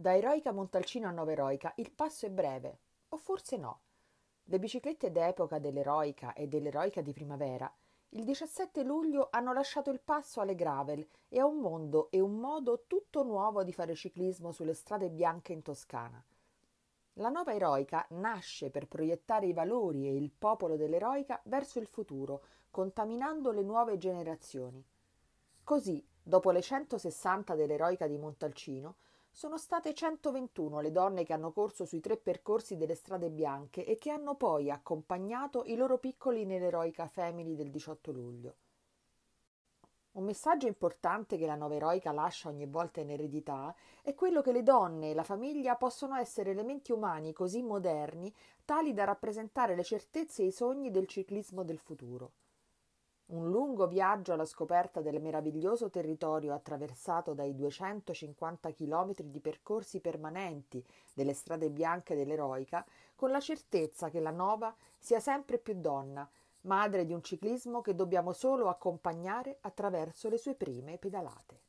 Da Eroica Montalcino a Nova Eroica il passo è breve, o forse no. Le biciclette d'epoca dell'Eroica e dell'Eroica di primavera il 17 luglio hanno lasciato il passo alle gravel e a un mondo e un modo tutto nuovo di fare ciclismo sulle strade bianche in Toscana. La nuova eroica nasce per proiettare i valori e il popolo dell'eroica verso il futuro, contaminando le nuove generazioni. Così, dopo le 160 dell'eroica di Montalcino, sono state 121 le donne che hanno corso sui tre percorsi delle strade bianche e che hanno poi accompagnato i loro piccoli nell'eroica Femini del 18 luglio. Un messaggio importante che la nuova Eroica lascia ogni volta in eredità è quello che le donne e la famiglia possono essere elementi umani così moderni tali da rappresentare le certezze e i sogni del ciclismo del futuro. Un lungo viaggio alla scoperta del meraviglioso territorio attraversato dai 250 chilometri di percorsi permanenti delle strade bianche dell'eroica, con la certezza che la Nova sia sempre più donna, madre di un ciclismo che dobbiamo solo accompagnare attraverso le sue prime pedalate.